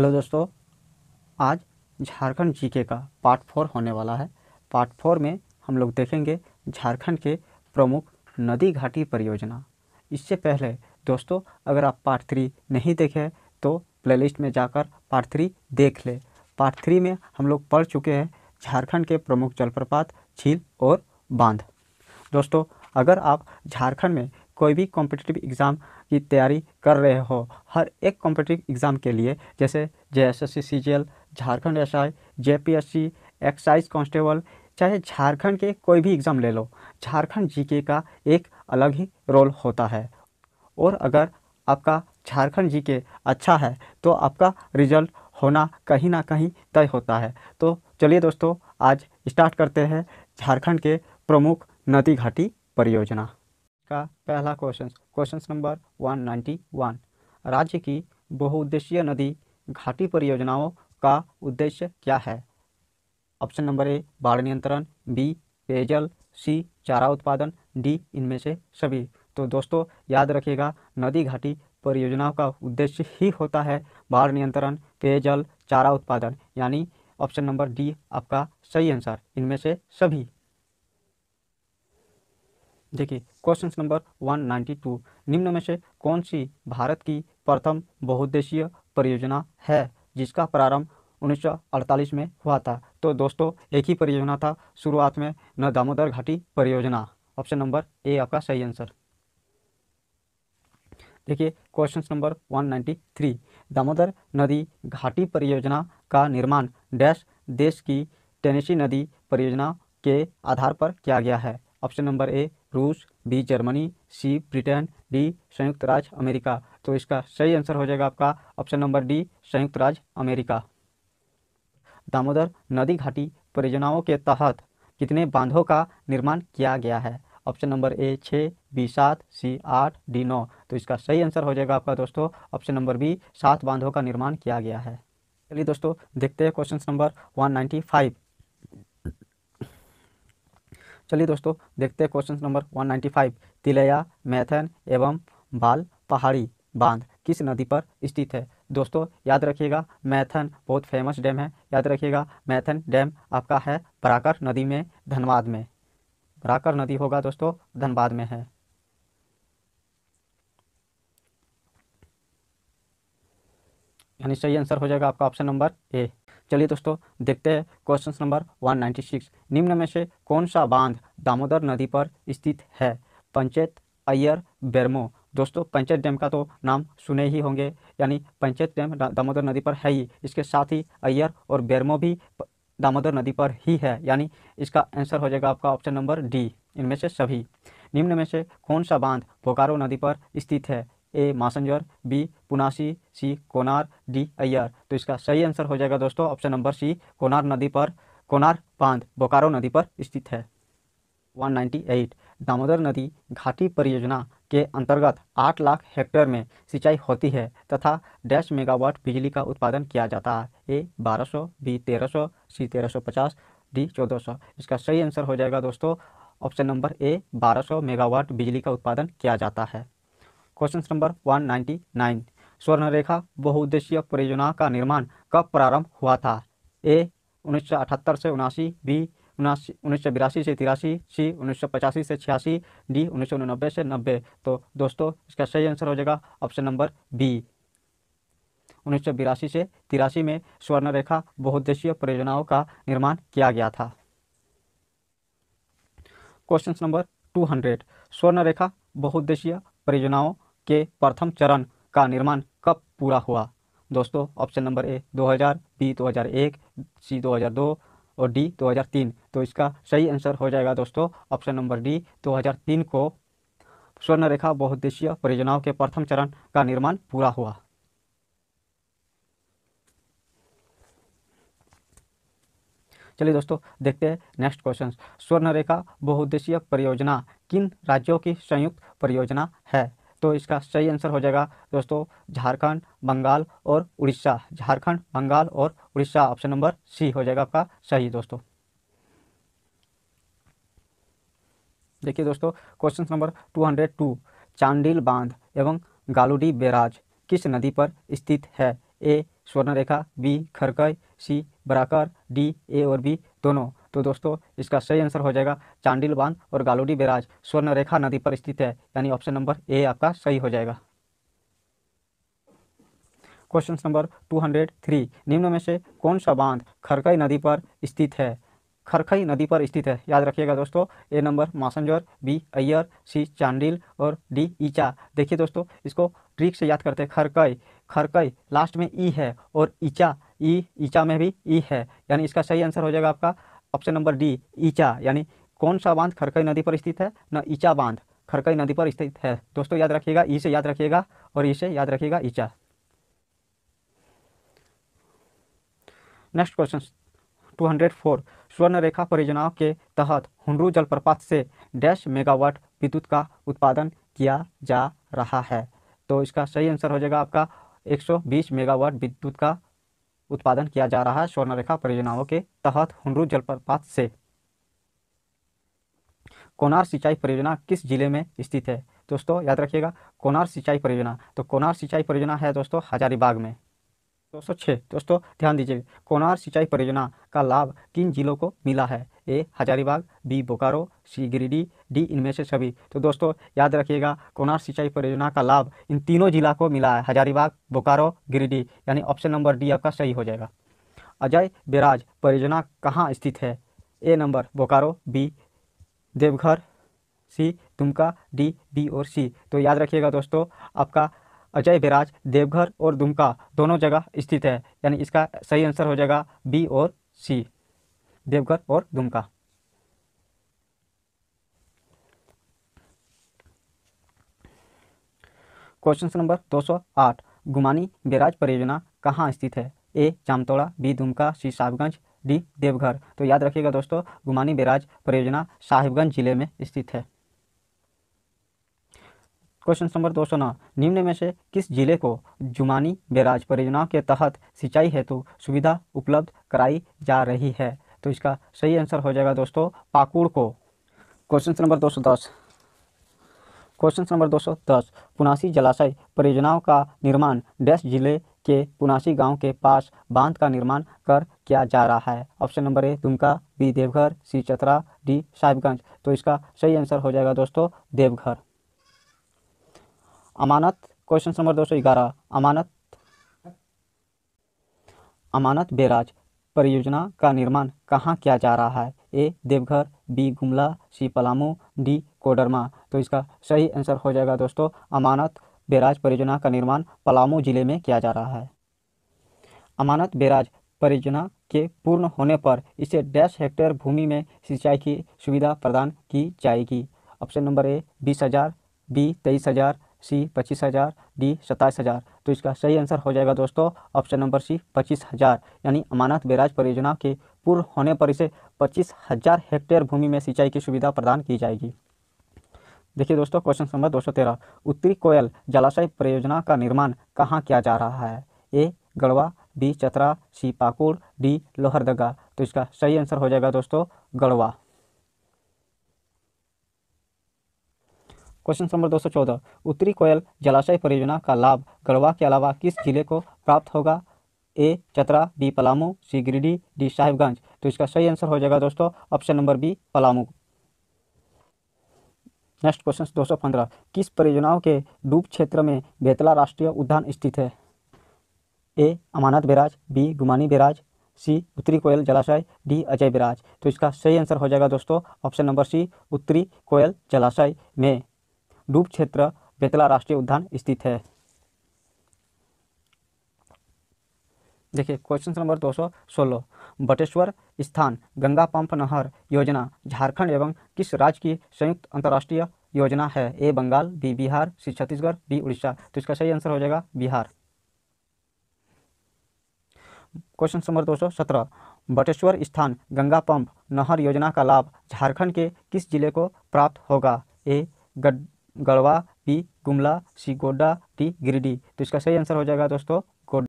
hello दोस्तों आज Jharkhand GK का पार्ट फोर होने वाला है पार्ट फोर में हम लोग देखेंगे झारखंड के प्रमुख नदी घाटी परियोजना इससे पहले दोस्तों अगर आप पार्ट थ्री नहीं देखे तो प्लेलिस्ट में जाकर पार्ट थ्री देख ले पार्ट थ्री में हम लोग पढ़ चुके हैं झारखंड के प्रमुख जलप्रपात झील और बांध दोस्तों अगर आप झारखंड में कोई भी कॉम्पिटिटिव एग्ज़ाम की तैयारी कर रहे हो हर एक कॉम्पिटेटिव एग्ज़ाम के लिए जैसे J S S C C G L Jharkhand S I J P S C excise constable चाहे झारखंड के कोई भी एग्ज़ाम ले लो झारखंड जीके का एक अलग ही रोल होता है और अगर आपका झारखंड जीके अच्छा है तो आपका रिजल्ट होना कहीं ना कहीं तय होता है तो चलिए दोस्तों आज स्टार्ट करते हैं झारखंड के प्रमुख नदी घाटी परियोजना का पहला क्वेश्चन क्वेश्चन नंबर 191 राज्य की बहुउद्देशीय नदी घाटी परियोजनाओं का उद्देश्य क्या है ऑप्शन नंबर ए बाढ़ नियंत्रण बी पेयजल सी चारा उत्पादन डी इनमें से सभी तो दोस्तों याद रखिएगा नदी घाटी परियोजनाओं का उद्देश्य ही होता है बाढ़ नियंत्रण पेयजल चारा उत्पादन यानी ऑप्शन नंबर डी आपका सही आंसर इनमें से सभी देखिए क्वेश्चन नंबर 192 निम्न में से कौन सी भारत की प्रथम बहुद्देशीय परियोजना है जिसका प्रारंभ 1948 में हुआ था तो दोस्तों एक ही परियोजना था शुरुआत में न दामोदर घाटी परियोजना ऑप्शन नंबर ए आपका सही आंसर देखिए क्वेश्चन नंबर 193 दामोदर नदी घाटी परियोजना का निर्माण डैश देश की टेनेसी नदी परियोजना के आधार पर किया गया है ऑप्शन नंबर ए रूस B Germany C Britain D संयुक्त राज्य अमेरिका तो इसका सही आंसर हो जाएगा आपका ऑप्शन नंबर डी संयुक्त राज्य अमेरिका दामोदर नदी घाटी परियोजनाओं के तहत कितने बांधों का निर्माण किया गया है ऑप्शन नंबर ए छः बी सात सी आठ डी नौ तो इसका सही आंसर हो जाएगा आपका दोस्तों ऑप्शन नंबर बी सात बांधों का निर्माण किया गया है चलिए दोस्तों देखते हैं question number one ninety five चलिए दोस्तों देखते हैं क्वेश्चन नंबर 195 तिलैया मैथन एवं बाल पहाड़ी बांध किस नदी पर स्थित है दोस्तों याद रखिएगा मैथन बहुत फेमस डैम है याद रखिएगा मैथन डैम आपका है बराकर नदी में धनबाद में बराकर नदी होगा दोस्तों धनबाद में है यानी सही आंसर हो जाएगा आपका ऑप्शन नंबर ए चलिए दोस्तों देखते हैं क्वेश्चन नंबर 196 निम्न में से कौन सा बांध दामोदर नदी पर स्थित है पंचायत अय्यर बेरमो दोस्तों पंचायत डैम का तो नाम सुने ही होंगे यानी पंचायत डैम दामोदर नदी पर है ही इसके साथ ही अय्यर और बेरमो भी दामोदर नदी पर ही है यानी इसका आंसर हो जाएगा आपका ऑप्शन नंबर डी इनमें से सभी निम्न में से कौन सा बांध बोकारो नदी पर स्थित है A Massanjore B Punasi C Konar D Ayyar तो इसका सही आंसर हो जाएगा दोस्तों ऑप्शन नंबर सी कोनार नदी पर कोनार बांध बोकारो नदी पर स्थित है 198 दामोदर नदी घाटी परियोजना के अंतर्गत 8 लाख हेक्टेयर में सिंचाई होती है तथा डैश मेगावाट बिजली का उत्पादन किया जाता है ए 1200 बी 1300 सी 1350 डी 1400 इसका सही आंसर हो जाएगा दोस्तों ऑप्शन नंबर ए 1200 मेगावाट बिजली का उत्पादन किया जाता है क्वेश्चन नंबर 199 स्वर्णरेखा बहुउद्देशीय परियोजना का निर्माण कब प्रारंभ हुआ था ए उन्नीस से उनासी बी उन्नीस से तिरासी सी उन्नीस से छियासी डी उन्नीस से नब्बे तो दोस्तों इसका सही आंसर हो जाएगा ऑप्शन नंबर बी उन्नीस से तिरासी में स्वर्णरेखा बहुउद्देशीय परियोजनाओं का निर्माण किया गया था क्वेश्चन नंबर 200 स्वर्णरेखा बहुउद्देशीय परियोजनाओं के प्रथम चरण का निर्माण कब पूरा हुआ दोस्तों option number A 2000, B 2001, C 2002 और डी 2003 तो इसका सही आंसर हो जाएगा दोस्तों ऑप्शन नंबर डी 2003 को स्वर्ण रेखा बहुद्देशीय परियोजनाओं के प्रथम चरण का निर्माण पूरा हुआ चलिए दोस्तों देखते हैं नेक्स्ट क्वेश्चन स्वर्ण रेखा बहुद्देशीय परियोजना किन राज्यों की संयुक्त परियोजना है तो इसका सही आंसर हो जाएगा दोस्तों झारखंड बंगाल और उड़ीसा झारखंड बंगाल और उड़ीसा ऑप्शन नंबर सी हो जाएगा आपका सही दोस्तों देखिए दोस्तों क्वेश्चन नंबर 202 चांडिल बांध एवं गालुडी बेराज किस नदी पर स्थित है A Subarnarekha B Kharkai C Barakar D A और बी दोनों तो दोस्तों इसका सही आंसर हो जाएगा चांडिल बांध और गालोडी बैराज स्वर्णरेखा नदी पर स्थित है यानी ऑप्शन नंबर ए आपका सही हो जाएगा क्वेश्चन नंबर 203 निम्न में से कौन सा बांध खरकई नदी पर स्थित है खरखई नदी पर स्थित है याद रखिएगा दोस्तों A number Massanjore B Ayyar C Chandil और डी ईचा देखिए दोस्तों इसको ट्रिक से याद करते हैं खरकई खरकई लास्ट में ई है और ईचा ई ईचा में भी ई है यानी इसका सही आंसर हो जाएगा आपका ऑप्शन नंबर डी ईचा यानी कौन सा बांध खरकई नदी पर स्थित है न ईचा बांध खरकई नदी पर स्थित है दोस्तों याद रखिएगा ई से याद रखिएगा और ई से याद रखिएगा ईचा नेक्स्ट क्वेश्चन 204 स्वर्ण रेखा परियोजनाओं के तहत हुनरू जलप्रपात से डैश मेगावाट विद्युत का उत्पादन किया जा रहा है तो इसका सही आंसर हो जाएगा आपका 120 मेगावाट विद्युत का उत्पादन किया जा रहा है स्वर्णरेखा परियोजनाओं के तहत हुनरू जलप्रपात से कोनार सिंचाई परियोजना किस जिले में स्थित है दोस्तों याद रखिएगा कोनार सिंचाई परियोजना तो कोनार सिंचाई परियोजना है दोस्तों हजारीबाग में दो सौ छः दोस्तों ध्यान दीजिए कोनार सिंचाई परियोजना का लाभ किन जिलों को मिला है A Hazaribagh B Bokaro C Giridih D इनमें से सभी तो दोस्तों याद रखिएगा कोनार सिंचाई परियोजना का लाभ इन तीनों जिला को मिला है हजारीबाग बोकारो गिरिडीह यानी ऑप्शन नंबर डी आपका सही हो जाएगा अजय बिराज परियोजना कहाँ स्थित है A number Bokaro B Deoghar C Dumka D B और सी तो याद रखिएगा दोस्तों आपका अजय विराज देवघर और दुमका दोनों जगह स्थित है यानी इसका सही आंसर हो जाएगा बी और सी देवघर और Dumka question number 208 Gumani barrage परियोजना कहाँ स्थित है A Jamtara B Dumka C Sahibganj D Deoghar तो याद रखिएगा दोस्तों गुमानी बिराज परियोजना साहिबगंज जिले में स्थित है क्वेश्चन नंबर दो सौ नौ निम्न में से किस जिले को जुमानी बेराज परियोजना के तहत सिंचाई हेतु सुविधा उपलब्ध कराई जा रही है तो इसका सही आंसर हो जाएगा दोस्तों पाकुड़ को क्वेश्चन नंबर दो सौ दस क्वेश्चन नंबर दो सौ दस पुनासी जलाशय परियोजनाओं का निर्माण डैश जिले के पुनासी गांव के पास बांध का निर्माण कर किया जा रहा है option number A Dumka B Deoghar C Chatra D Sahibganj तो इसका सही आंसर हो जाएगा दोस्तों देवघर अमानत क्वेश्चन नंबर दो सौ ग्यारह अमानत अमानत बैराज परियोजना का निर्माण कहाँ किया जा रहा है A Deoghar B Gumla C Palamu D Koderma तो इसका सही आंसर हो जाएगा दोस्तों अमानत बैराज परियोजना का निर्माण पलामू जिले में किया जा रहा है अमानत बैराज परियोजना के पूर्ण होने पर इसे डैश हेक्टेयर भूमि में सिंचाई की सुविधा प्रदान की जाएगी ऑप्शन नंबर ए बीस हज़ार बी तेईस हज़ार सी पच्चीस हज़ार डी सत्ताईस हज़ार तो इसका सही आंसर हो जाएगा दोस्तों ऑप्शन नंबर सी पच्चीस हज़ार यानी अमानत बैराज परियोजना के पूर्ण होने पर इसे पच्चीस हज़ार हेक्टेयर भूमि में सिंचाई की सुविधा प्रदान की जाएगी देखिए दोस्तों क्वेश्चन नंबर दो सौ तेरह उत्तरी कोयल जलाशय परियोजना का निर्माण कहाँ किया जा रहा है A Garhwa B Chatra C Pakur D Lohardaga तो इसका सही आंसर हो जाएगा दोस्तों गढ़वा क्वेश्चन नंबर 214 उत्तरी कोयल जलाशय परियोजना का लाभ गढ़वा के अलावा किस जिले को प्राप्त होगा A Chatra B Palamu C Giridih D Sahibganj तो इसका सही आंसर हो जाएगा दोस्तों option number B Palamu next question 215 किस परियोजनाओं के डूब क्षेत्र में बेतला राष्ट्रीय उद्यान स्थित है ए अमानत बिराज बी गुमानी बिराज सी उत्तरी कोयल जलाशय डी अजय बिराज तो इसका सही आंसर हो जाएगा दोस्तों ऑप्शन नंबर सी उत्तरी कोयल जलाशय में डूब क्षेत्र बेतला राष्ट्रीय उद्यान स्थित है देखिए क्वेश्चन नंबर 216 बटेश्वर स्थान गंगा पंप नहर योजना झारखंड एवं किस राज्य की संयुक्त अंतर्राष्ट्रीय योजना है A Bengal B Bihar C Chhattisgarh B Orissa तो इसका सही आंसर हो जाएगा बिहार क्वेश्चन नंबर 217 बटेश्वर स्थान गंगा पंप नहर योजना का लाभ झारखंड के किस जिले को प्राप्त होगा ए गड Garhwa B Gumla C Godda D Giridih तो इसका सही आंसर हो जाएगा दोस्तों